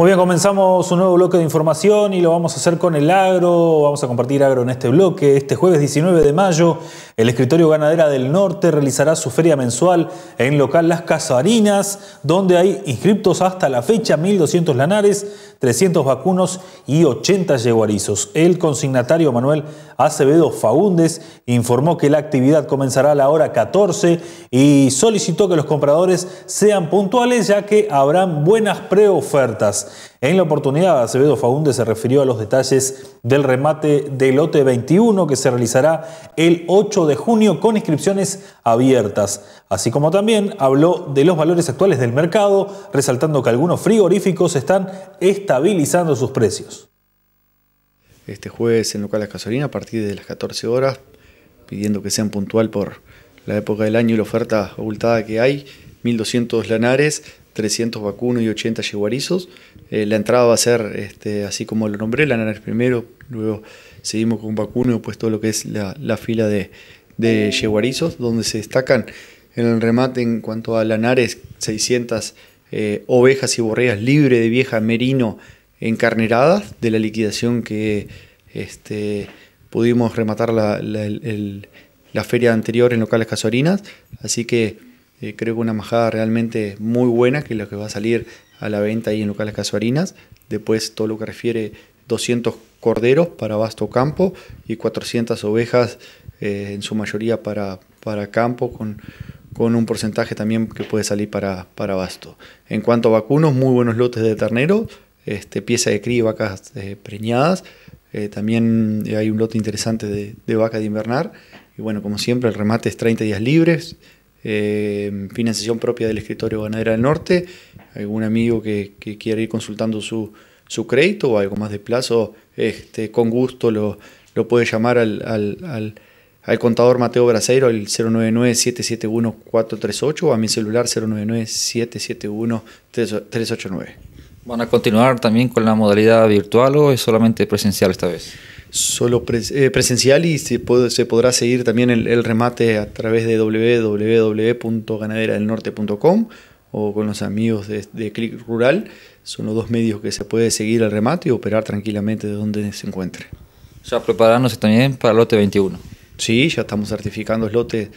Muy bien, comenzamos un nuevo bloque de información y lo vamos a hacer con el agro. Vamos a compartir agro en este bloque. Este jueves 19 de mayo, el Escritorio Ganadera del Norte realizará su feria mensual en local Las Casarinas, donde hay inscriptos hasta la fecha 1.200 lanares 300 vacunos y 80 yeguarizos. El consignatario Manuel Acevedo Faúndez informó que la actividad comenzará a la hora 14 y solicitó que los compradores sean puntuales ya que habrán buenas preofertas. En la oportunidad, Acevedo faúndes se refirió a los detalles del remate del lote 21 que se realizará el 8 de junio con inscripciones abiertas, así como también habló de los valores actuales del mercado, resaltando que algunos frigoríficos están estabilizando sus precios. Este jueves en La Gasolina a partir de las 14 horas, pidiendo que sean puntual por la época del año y la oferta ocultada que hay, 1.200 lanares, 300 vacunos y 80 yeguarizos. Eh, la entrada va a ser, este, así como lo nombré, lanares primero, luego seguimos con vacuno y pues todo lo que es la fila de, de Yeguarizos, donde se destacan en el remate en cuanto a lanares 600 eh, ovejas y borreas libre de vieja merino encarneradas de la liquidación que este, pudimos rematar la, feria anterior en locales Casuarinas, Así que eh, creo que una majada realmente muy buena, que es la que va a salir a la venta ahí en locales casuarinas. Después todo lo que refiere 200 corderos para vasto campo y 400 ovejas eh, en su mayoría para, para campo con, con un porcentaje también que puede salir para, para vasto. En cuanto a vacunos, muy buenos lotes de ternero, este, pieza de cría y vacas eh, preñadas. Eh, también hay un lote interesante de, vaca de invernar. Y bueno, como siempre, el remate es 30 días libres. financiación propia del escritorio ganadera del norte. Algún amigo que, que quiera ir consultando su, su crédito o algo más de plazo, este, con gusto lo, puede llamar al, contador Mateo Braseiro al 099-771-438 o a mi celular 099-771-389. ¿Van a continuar también con la modalidad virtual o es solamente presencial esta vez? Solo eh, presencial y se, podrá seguir también el, remate a través de www.ganaderadelnorte.com o con los amigos de, de Rural, son los dos medios que se puede seguir el remate y operar tranquilamente de donde se encuentre. Ya prepararnos también para el lote 21. Sí, ya estamos certificando el lote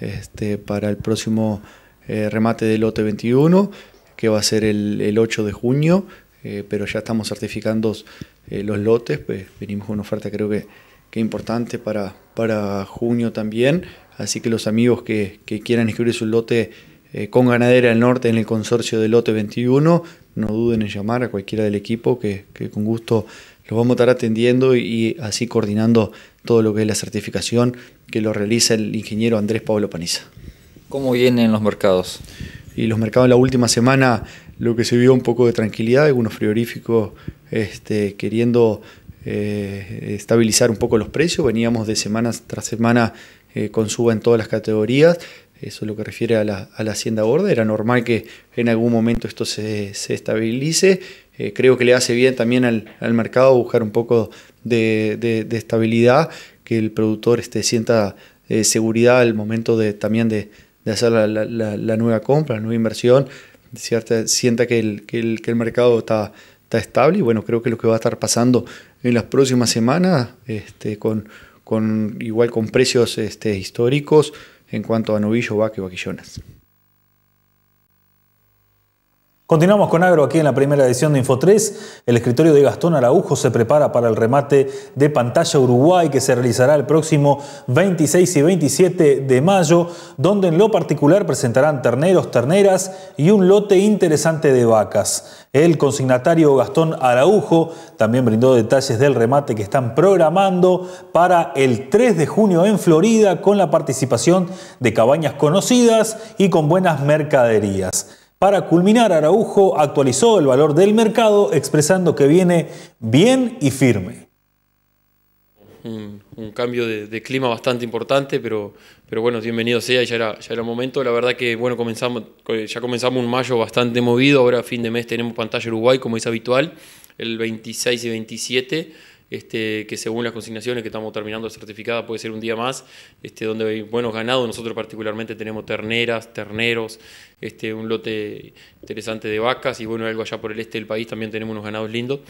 este, para el próximo eh, remate del lote 21, que va a ser el, 8 de junio, eh, pero ya estamos certificando eh, los lotes, pues venimos con una oferta creo que, que importante para, para junio también, así que los amigos que, quieran escribir su lote eh, con Ganadera del Norte en el consorcio de Lote 21. No duden en llamar a cualquiera del equipo que, con gusto los vamos a estar atendiendo y, así coordinando todo lo que es la certificación que lo realiza el ingeniero Andrés Pablo Paniza. ¿Cómo vienen los mercados? Y los mercados la última semana lo que se vio un poco de tranquilidad, algunos frigoríficos este, queriendo eh, estabilizar un poco los precios, veníamos de semana tras semana eh, con suba en todas las categorías, eso es lo que refiere a la, a la hacienda gorda. Era normal que en algún momento esto se, estabilice. Eh, creo que le hace bien también al, al mercado buscar un poco de, estabilidad, que el productor este, sienta eh, seguridad al momento de, también de, hacer la, nueva compra, la nueva inversión, sienta que el, mercado está, estable y bueno, creo que lo que va a estar pasando en las próximas semanas, este, con, con, igual con precios este, históricos, en cuanto a Novillo, Vaca y Vaquillonas. Continuamos con Agro aquí en la primera edición de Info3. El escritorio de Gastón Araujo se prepara para el remate de pantalla Uruguay que se realizará el próximo 26 y 27 de mayo, donde en lo particular presentarán terneros, terneras y un lote interesante de vacas. El consignatario Gastón Araujo también brindó detalles del remate que están programando para el 3 de junio en Florida con la participación de cabañas conocidas y con buenas mercaderías. Para culminar, Araujo actualizó el valor del mercado expresando que viene bien y firme. Un, cambio de, clima bastante importante, pero, pero bueno, bienvenido sea, ya era, ya era el momento. La verdad que bueno, comenzamos, ya comenzamos un mayo bastante movido, ahora a fin de mes tenemos pantalla Uruguay como es habitual, el 26 y 27 este, que según las consignaciones que estamos terminando de certificada puede ser un día más, este, donde hay buenos ganados, nosotros particularmente tenemos terneras, terneros, este, un lote interesante de vacas y bueno, algo allá por el este del país también tenemos unos ganados lindos.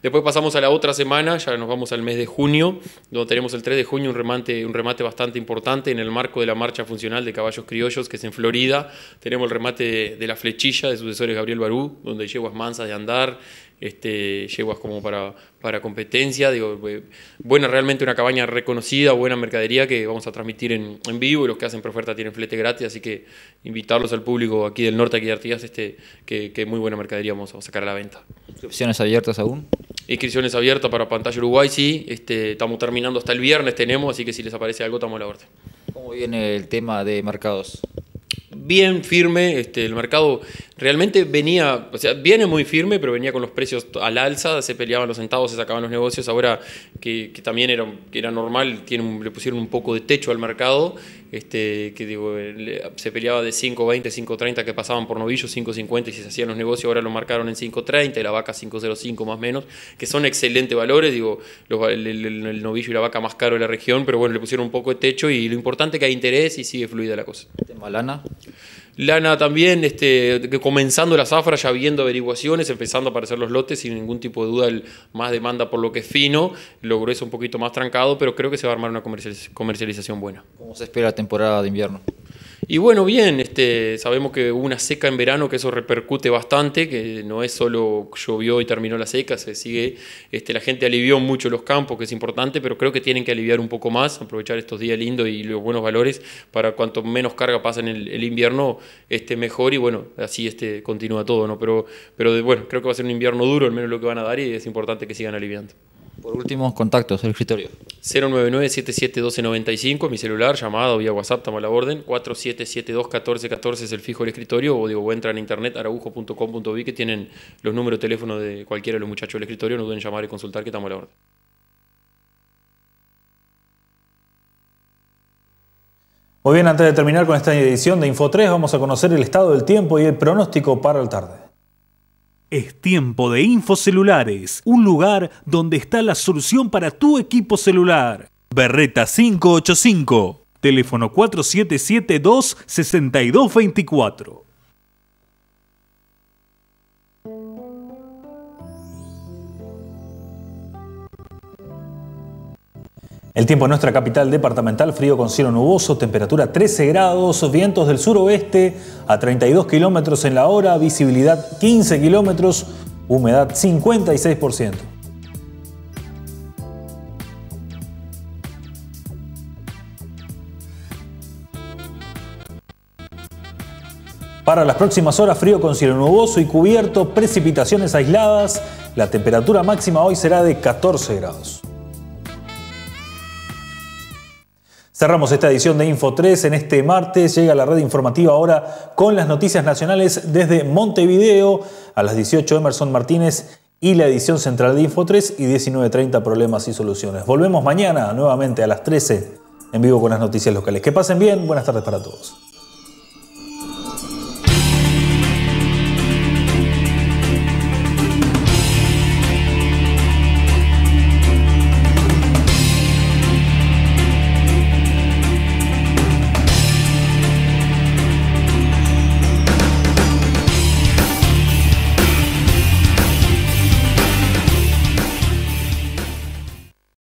Después pasamos a la otra semana, ya nos vamos al mes de junio, donde tenemos el 3 de junio un remate, un remate bastante importante en el marco de la marcha funcional de caballos criollos que es en Florida. Tenemos el remate de, la flechilla de sucesores Gabriel Barú, donde yeguas mansas de andar, este, como para, para competencia. Digo, eh, buena, realmente una cabaña reconocida, buena mercadería que vamos a transmitir en, vivo y los que hacen oferta tienen flete gratis, así que invitarlos al público aquí del norte, aquí de Artigas, este, que, muy buena mercadería vamos a sacar a la venta. ¿Inscripciones abiertas aún? Inscripciones abiertas para Pantalla Uruguay, sí. Este, estamos terminando hasta el viernes, tenemos, así que si les aparece algo, estamos a la orden. ¿Cómo viene el tema de mercados? bien firme, este, el mercado realmente venía, o sea, viene muy firme, pero venía con los precios al alza, se peleaban los centavos, se sacaban los negocios, ahora que, también era, que era normal, le pusieron un poco de techo al mercado, este, que digo, se peleaba de 5.20, 5.30 que pasaban por novillos, 5.50 y se hacían los negocios, ahora lo marcaron en 5.30 y la vaca 5.05 más menos, que son excelentes valores, digo, el, novillo y la vaca más caro de la región, pero bueno, le pusieron un poco de techo y lo importante es que hay interés y sigue fluida la cosa. ¿Tema Lana también, este, comenzando la zafra, ya viendo averiguaciones, empezando a aparecer los lotes, sin ningún tipo de duda, el, más demanda por lo que es fino, lo grueso un poquito más trancado, pero creo que se va a armar una comercialización buena. ¿Cómo se espera la temporada de invierno? Y bueno, bien, este, sabemos que hubo una seca en verano, que eso repercute bastante, que no es solo llovió y terminó la seca, se sigue, este, la gente alivió mucho los campos, que es importante, pero creo que tienen que aliviar un poco más, aprovechar estos días lindos y los buenos valores para cuanto menos carga pasa en el, el invierno, este, mejor y bueno, así este, continúa todo, ¿no? Pero, pero bueno, creo que va a ser un invierno duro, al menos lo que van a dar y es importante que sigan aliviando. Por últimos contactos, el escritorio. 099-771295, mi celular, llamado vía WhatsApp, estamos a la orden. 4772-1414 es el fijo del escritorio, o digo, o entran en internet, araujo.com.vi, que tienen los números de teléfono de cualquiera de los muchachos del escritorio, no duden llamar y consultar, que estamos a la orden. Muy bien, antes de terminar con esta edición de Info 3, vamos a conocer el estado del tiempo y el pronóstico para la tarde. Es tiempo de Infocelulares, un lugar donde está la solución para tu equipo celular. Berreta 585, teléfono 4772-6224. El tiempo en nuestra capital departamental, frío con cielo nuboso, temperatura 13 grados, vientos del suroeste a 32 kilómetros en la hora, visibilidad 15 kilómetros, humedad 56%. Para las próximas horas, frío con cielo nuboso y cubierto, precipitaciones aisladas. La temperatura máxima hoy será de 14 grados. Cerramos esta edición de Info 3. En este martes llega la red informativa ahora con las noticias nacionales desde Montevideo a las 18 Emerson Martínez y la edición central de Info 3 y 19.30 Problemas y Soluciones. Volvemos mañana nuevamente a las 13 en vivo con las noticias locales. Que pasen bien, buenas tardes para todos.